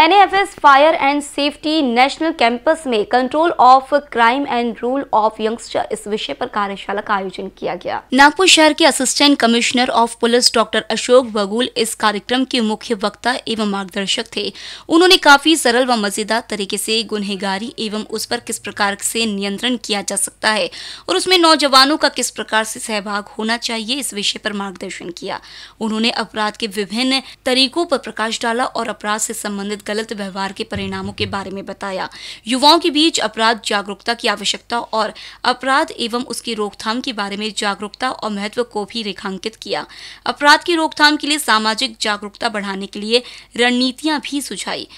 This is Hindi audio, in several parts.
and AFS fire and safety national campus में control of crime and rule of youngster इस विषय पर कार्यशाला का आयोजन किया गया नागपुर शहर के assistant commissioner of police doctor Ashok Bagul इस कार्यक्रम के मुख्य वक्ता एवं मार्गदर्शक थे उन्होंने काफी सरल व मजेदार तरीके से गुनहेगारी एवं उस पर किस प्रकार से नियंत्रण किया जा सकता है और उसमें नौजवानों का किस प्रकार से सहभाग होना चाहिए इस विषय पर मार्गदर्शन किया उन्होंने अपराध के विभिन्न तरीकों पर प्रकाश डाला और अपराध से संबंधित गलत गलत व्यवहार के परिणामों के बारे में बताया युवाओं के बीच अपराध जागरूकता की आवश्यकता और अपराध एवं उसकी रोकथाम के बारे में जागरूकता और महत्व को भी रेखांकित किया अपराध की रोकथाम के लिए सामाजिक जागरूकता बढ़ाने के लिए रणनीतियां भी सुझाई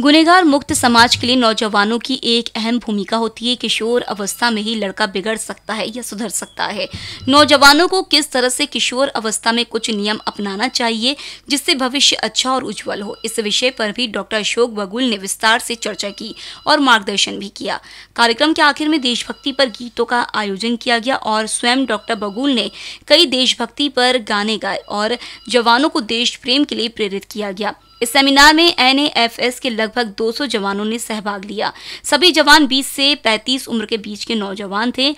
गुनेगार मुक्त समाज के लिए नौजवानों की एक अहम भूमिका होती है किशोर अवस्था में ही लड़का बिगड़ सकता है या सुधर सकता है नौजवानों को किस तरह से किशोर अवस्था में कुछ नियम अपनाना चाहिए जिससे भविष्य अच्छा और उज्जवल हो इस विषय पर भी डॉक्टर अशोक बगुल ने विस्तार से चर्चा की और मार्गदर्शन भी किया कार्यक्रम के आखिर में देशभक्ति पर गीतों का आयोजन किया गया और स्वयं डॉक्टर बगुल ने कई देशभक्ति पर गाने गाए और जवानों को देश प्रेम के लिए प्रेरित किया गया इस सेमिनार में एन के लगभग 200 जवानों ने सहभाग लिया सभी जवान 20 से 35 उम्र के बीच के नौजवान थे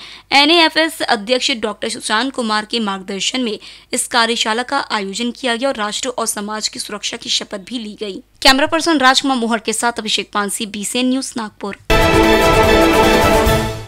एनएएफएस अध्यक्ष डॉक्टर सुशांत कुमार के मार्गदर्शन में इस कार्यशाला का आयोजन किया गया और राष्ट्र और समाज की सुरक्षा की शपथ भी ली गयी कैमरा पर्सन राजकुमार मोहर के साथ अभिषेक पानसी बीसीएन न्यूज नागपुर